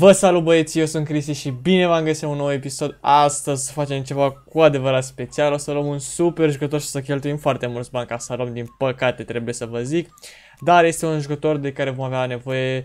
Vă salut băieți, eu sunt Cristi și bine v-am găsit un nou episod. Astăzi facem ceva cu adevărat special, o să luăm un super jucător și să cheltuim foarte mulți bani ca să luăm, din păcate trebuie să vă zic. Dar este un jucător de care vom avea nevoie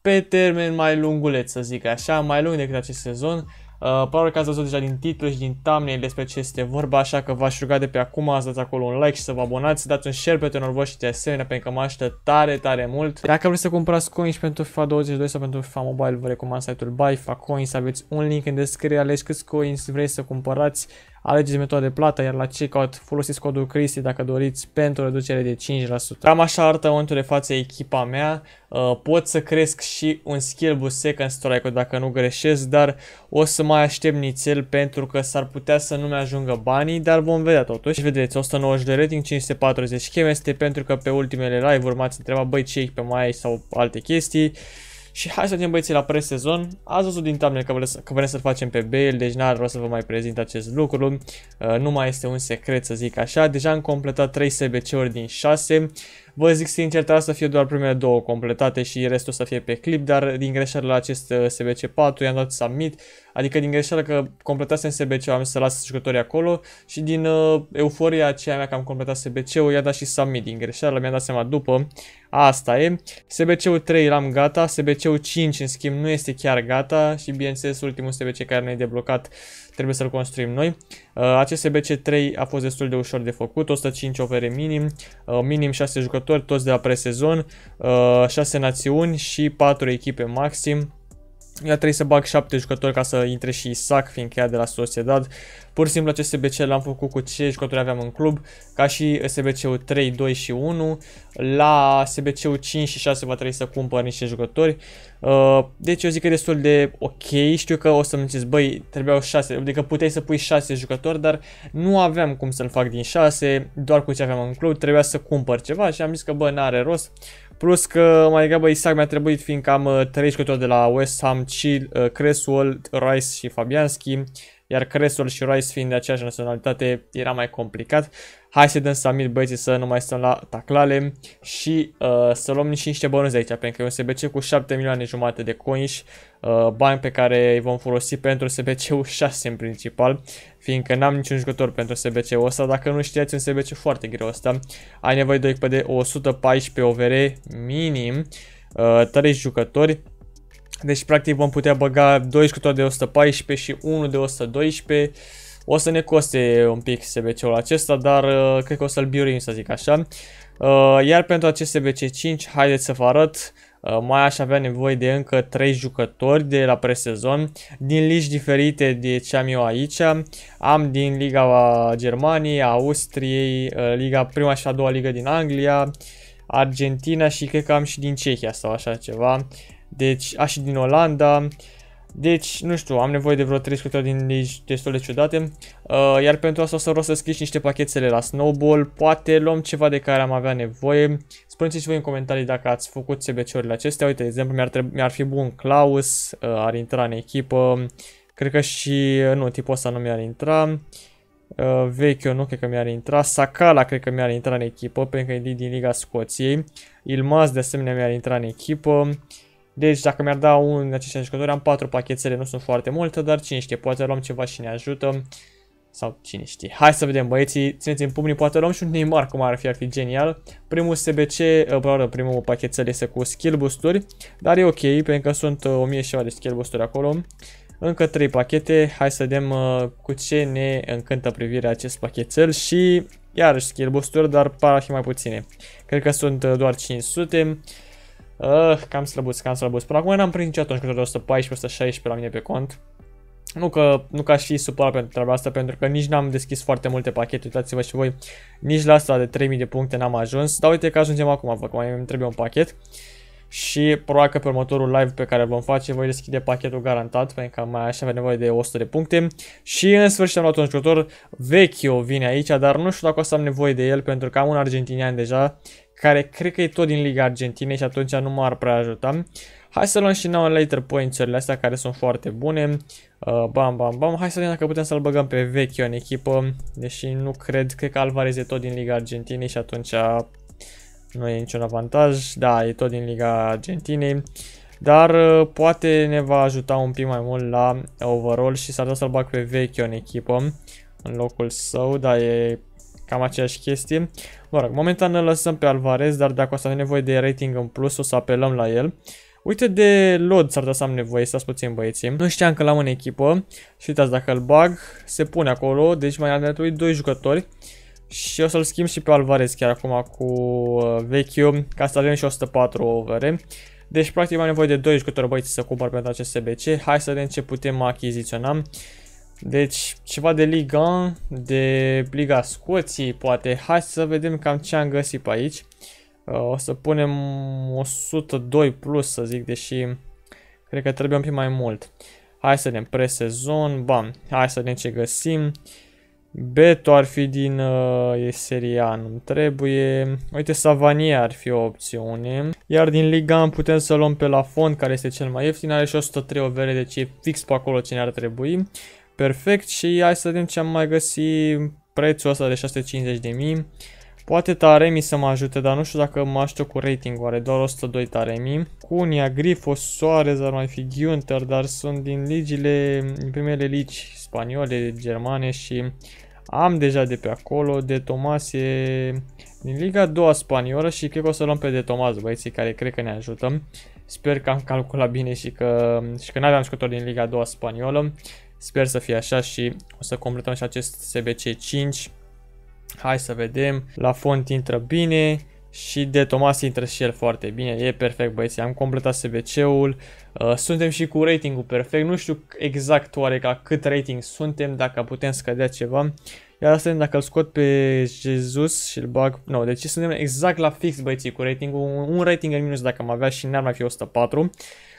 pe termen mai lunguleț, să zic așa, mai lung decât acest sezon Uh, probabil că ați văzut deja din titlu și din thumbnail despre ce este vorba, așa că v-aș ruga de pe acum să dați acolo un like și să vă abonați, să dați un share vostru și de asemenea, pentru că mă aștept tare, tare mult. Dacă vreți să cumpărați coins pentru FIFA 22 sau pentru FIFA Mobile, vă recomand site-ul BuyFaCoins, aveți un link în descriere, alegi câți coins vrei să cumpărați, Alegeți metoda de plată, iar la checkout folosiți codul Cristi dacă doriți pentru reducere de 5%. Cam așa arată în momentul de față echipa mea. Uh, pot să cresc și un skill boost second strike dacă nu greșesc, dar o să mai aștept nițel pentru că s-ar putea să nu-mi ajungă banii, dar vom vedea totuși. Vedeți, 190 de rating, 540 chem este pentru că pe ultimele live-uri m-ați întrebat băi ce echipe mai ai sau alte chestii. Și hai să vedem băieții la presezon. Ați văzut din thumbnail că, că vrem să-l facem pe Bale, deci n-ar vrea să vă mai prezint acest lucru. Uh, nu mai este un secret să zic așa. Deja am completat 3 SBC-uri din 6. Vă zic sincer, trebuie să fie doar primele două completate și restul să fie pe clip, dar din greșeală la acest uh, SBC4 i-am dat submit, adică din greșeală că completasem SBC, am să las jucătorii acolo și din uh, euforia aceea mea că am completat SBC-ul, i-a dat și submit din greșeală, mi-am dat seama după, asta e. SBC-ul 3 l-am gata, SBC-ul 5 în schimb nu este chiar gata și bineînțeles ultimul SBC care ne-ai deblocat trebuie să-l construim noi. Uh, acest SBC3 a fost destul de ușor de făcut, 105 ofere minim, uh, minim 6 jucători, toți de la presezon, 6 uh, națiuni și 4 echipe maxim. Ea trebuie să bag 7 jucători ca să intre și Isaac, fiindcă ea de la Sociedad. Pur și simplu acest SBC l-am făcut cu ce jucători aveam în club, ca și SBC-ul 3, 2 și 1. La SBC-ul 5 și 6 va trebui să cumpăr niște jucători. Uh, deci eu zic că e destul de ok, știu că o să-mi ziceți, băi, trebuiau 6, adică puteai să pui 6 jucători, dar nu aveam cum să-l fac din 6, doar cu ce aveam în club, trebuia să cumpăr ceva și am zis că, bă, n-are rost. Plus că mai degrabă Isaac mi-a trebuit fiindcă am 3 uh, jucători de la West Ham, Chil, uh, Cresswell, Rice și Fabianski iar Cresol și Rice fiind de aceeași naționalitate era mai complicat. Hai să dăm summit băieții să nu mai stăm la taclale și uh, să luăm și niște bănuți de aici, pentru că e un SBC cu 7 milioane jumate de coins, uh, bani pe care îi vom folosi pentru SBC-ul 6 în principal, fiindcă n-am niciun jucător pentru SBC-ul ăsta, dacă nu știați un SBC foarte greu ăsta, ai nevoie de o echipă de 114 OVR minim, uh, 3 jucători, deci, practic, vom putea băga 2 scutori de 114 și 1 de 112. O să ne coste un pic SBC-ul acesta, dar uh, cred că o să-l biurim, să zic așa. Uh, iar pentru acest SBC 5, haideți să vă arăt. Uh, mai aș avea nevoie de încă 3 jucători de la presezon din ligi diferite de ce am eu aici. Am din Liga Germaniei, Austriei, uh, Liga prima și a doua ligă din Anglia, Argentina și cred că am și din Cehia sau așa ceva deci a și din Olanda. Deci, nu știu, am nevoie de vreo scutări din legi destul de ciudate. Uh, iar pentru asta o să vreau să scrii niște pachetele la Snowball. Poate luăm ceva de care am avea nevoie. Spuneți-și voi în comentarii dacă ați făcut CBC-urile acestea. Uite, de exemplu, mi-ar, mi, fi bun Klaus, uh, ar intra în echipă. Cred că și, uh, nu, tipul ăsta nu mi-ar intra. Uh, Vecchio nu cred că mi-ar intra. Sakala cred că mi-ar intra în echipă, pentru că e din Liga Scoției. Ilmaz de asemenea mi-ar intra în echipă. Deci dacă mi-ar da un din acești jucători, am patru pachetele, nu sunt foarte multe, dar cine știe, poate luăm ceva și ne ajută. Sau cine știe. Hai să vedem băieții, țineți în pumnii, poate luăm și un Neymar, cum ar fi, ar fi genial. Primul SBC, eh, bă, primul pachetel este cu skill boosturi, dar e ok, pentru că sunt 1000 eh, și de skill boosturi acolo. Încă 3 pachete, hai să vedem uh, cu ce ne încântă privirea acest pachetel și iarăși skill booster, dar par a fi mai puține. Cred că sunt uh, doar 500. Uh, cam slăbuț, cam slăbuț. Până acum n-am prins nici atunci câte 114-116 la mine pe cont. Nu că, nu că aș fi supărat pentru treaba asta, pentru că nici n-am deschis foarte multe pachete, uitați-vă și voi, nici la asta de 3000 de puncte n-am ajuns, dar uite că ajungem acum, vă, că mai îmi trebuie un pachet. Uh, și probabil că pe următorul live pe care vom face voi deschide pachetul garantat pentru că mai așa avea nevoie de 100 de puncte și în sfârșit am luat un jucător o vine aici, dar nu știu dacă o să am nevoie de el pentru că am un argentinian deja care cred că e tot din Liga Argentinei și atunci nu m-ar prea ajuta. Hai să luăm și nouă later points-urile astea care sunt foarte bune. Uh, bam, bam, bam. Hai să vedem dacă putem să-l băgăm pe vechi în echipă, deși nu cred, cred că Alvarez e tot din Liga Argentinei și atunci nu e niciun avantaj, da, e tot din Liga Argentinei, dar uh, poate ne va ajuta un pic mai mult la overall și s-ar da să-l bag pe vechi în echipă, în locul său, dar e cam aceeași chestie. Mă rog, momentan îl lăsăm pe Alvarez, dar dacă o să avem nevoie de rating în plus, o să apelăm la el. Uite de Lod s-ar da să am nevoie, stați puțin băieții. Nu știam că l-am în echipă și uitați dacă îl bag, se pune acolo, deci mai am datorit doi jucători. Și o să-l schimb și pe Alvarez chiar acum cu uh, vechiul, ca să avem și 104 over. Deci practic am nevoie de 2 jucători băieți să cumpăr pentru acest SBC. Hai să vedem ce putem achiziționa. Deci ceva de Liga de Liga Scoții, poate. Hai să vedem cam ce am găsit pe aici. Uh, o să punem 102 plus să zic, deși cred că trebuie un pic mai mult. Hai să ne presezon, bam, hai să vedem ce găsim. Uh, Beto ar fi din uh, Seria nu trebuie. Uite, Savania ar fi o opțiune. Iar din Liga putem să luăm pe Lafont care este cel mai ieftin. Are și 103 overe, deci e fix pe acolo ce ne ar trebui. Perfect. Și hai să vedem ce am mai găsit prețul ăsta de 650.000. Poate Taremi să mă ajute, dar nu știu dacă mă aștept cu rating are doar 102 Taremi. Cunia, Grifo, Soares, ar mai fi Giunter, dar sunt din ligile, din primele ligi spaniole, germane și am deja de pe acolo, de Tomas e din Liga 2 spaniolă și cred că o să luăm pe de Tomas, băieții care cred că ne ajută. Sper că am calculat bine și că, și că n-aveam jucători din Liga 2 spaniolă. Sper să fie așa și o să completăm și acest SBC 5. Hai să vedem. La font intră bine. Și de Tomas intră și el foarte bine, e perfect băieți. am completat SBC-ul, uh, suntem și cu ratingul perfect, nu știu exact oare ca cât rating suntem, dacă putem scădea ceva, iar asta dacă îl scot pe Jesus și îl bag, nu, no, deci suntem exact la fix băieții cu ratingul, un rating în minus dacă am avea și n-ar mai fi 104,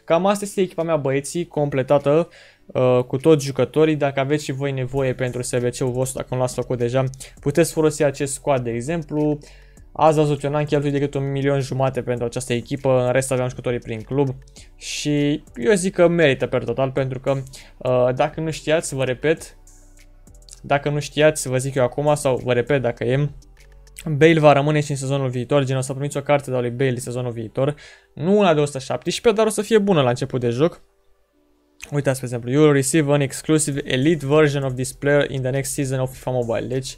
Cam asta este echipa mea băieții, completată uh, cu toți jucătorii. Dacă aveți și voi nevoie pentru svc ul vostru, dacă nu l-ați făcut deja, puteți folosi acest squad de exemplu. Azi la Zotion am cheltuit decât un milion jumate pentru această echipă, în rest aveam jucătorii prin club și eu zic că merită pe total pentru că uh, dacă nu știați, vă repet, dacă nu știați, vă zic eu acum sau vă repet dacă e, Bale va rămâne și în sezonul viitor, gen o să primiți o carte de lui Bale sezonul viitor, nu una de 117, dar o să fie bună la început de joc. Uitați, pe exemplu, you will receive an exclusive elite version of this player in the next season of FIFA Mobile. Deci,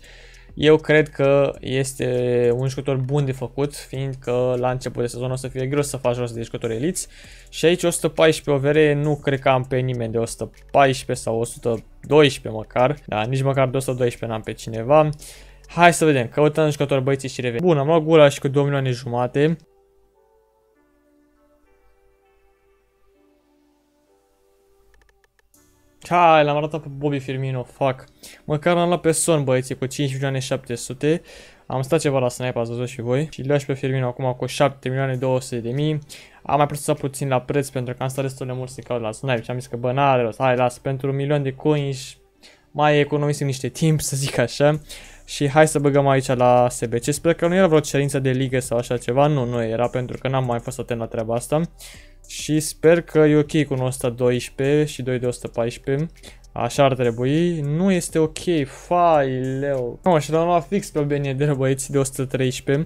eu cred că este un jucător bun de făcut, fiindcă la început de sezon o să fie greu să faci rost de jucători eliți. Și aici 114 OVR nu cred că am pe nimeni de 114 sau 112 măcar, da, nici măcar de 112 n-am pe cineva. Hai să vedem, căutăm jucători băieții și revenim. Bun, am luat gura și cu 2 milioane jumate. Hai, l-am arătat pe Bobby Firmino, fac. Măcar l-am luat pe Son, băieții, cu 5 milioane 700. Am stat ceva la snipe, ați văzut și voi. Și le pe Firmino acum cu 7 milioane 200 de mii. Am mai procesat puțin la preț pentru că am stat destul de mult să caut la snipe și am zis că bă, n-are rost. Hai, las, pentru un milion de coins mai economisim niște timp, să zic așa. Și hai să băgăm aici la SBC. Sper că nu era vreo cerință de ligă sau așa ceva. Nu, nu era pentru că n-am mai fost atent la treaba asta. Și sper că e ok cu 112 și 2 de 114. Așa ar trebui. Nu este ok. leu. Nu, no, și l-am luat fix pe bine benie de băieți de 113.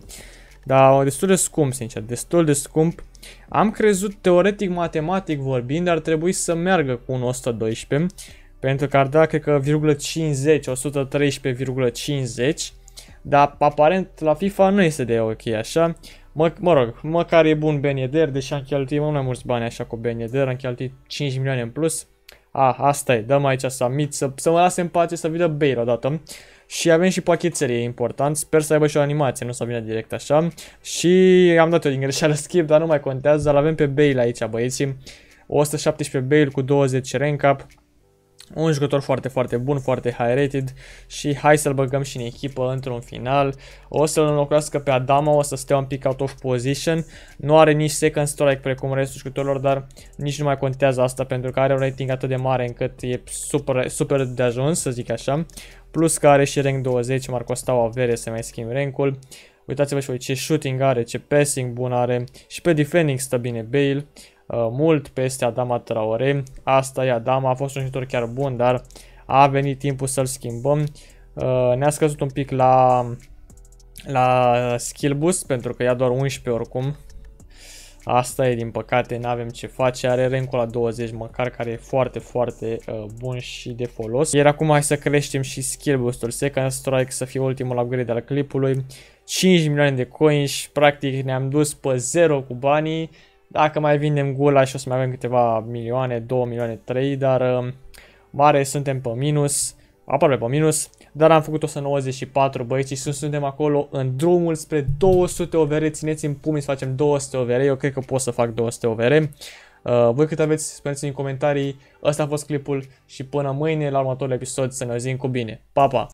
Dar destul de scump, sincer. Destul de scump. Am crezut, teoretic, matematic vorbind, ar trebui să meargă cu un 112. Pentru că ar da, cred că, 50, 113,50. Dar aparent la FIFA nu este de ok așa. Mă, mă rog, măcar e bun Ben Yedder, deși am cheltuit mai mulți bani așa cu Ben Yedder, am cheltuit 5 milioane în plus. A, ah, asta e, dăm aici Mit să, să mă lase în pace să vină Bale odată. Și avem și pachetele, e important, sper să aibă și o animație, nu să vină direct așa. Și am dat-o din greșeală skip, dar nu mai contează, dar avem pe Bale aici băieții. 117 Bale cu 20 rank up un jucător foarte, foarte bun, foarte high rated și hai să-l băgăm și în echipă într-un final. O să-l înlocuiască pe Adama, o să stea un pic out of position. Nu are nici second strike precum restul jucătorilor, dar nici nu mai contează asta pentru că are un rating atât de mare încât e super, super de ajuns, să zic așa. Plus că are și rank 20, m-ar costa o avere să mai schimb rankul. Uitați-vă și voi ce shooting are, ce passing bun are și pe defending stă bine Bale. Uh, mult peste Adama Traore. Asta e Adama, a fost un jucător chiar bun, dar a venit timpul să-l schimbăm. Uh, ne-a scăzut un pic la, la skill boost pentru că ia doar 11 oricum. Asta e din păcate, nu avem ce face, are rank la 20 măcar care e foarte, foarte uh, bun și de folos. Iar acum hai să creștem și skill boost-ul Second Strike să fie ultimul upgrade al clipului. 5 milioane de coins, practic ne-am dus pe 0 cu banii. Dacă mai vindem gula și o să mai avem câteva milioane, 2 milioane, 3, dar um, mare suntem pe minus, aproape pe minus, dar am făcut 194 băieți și suntem acolo în drumul spre 200 OVR, țineți în pumni să facem 200 OVR, eu cred că pot să fac 200 OVR. Uh, voi cât aveți, spuneți în comentarii, ăsta a fost clipul și până mâine la următorul episod să ne auzim cu bine. Pa, pa!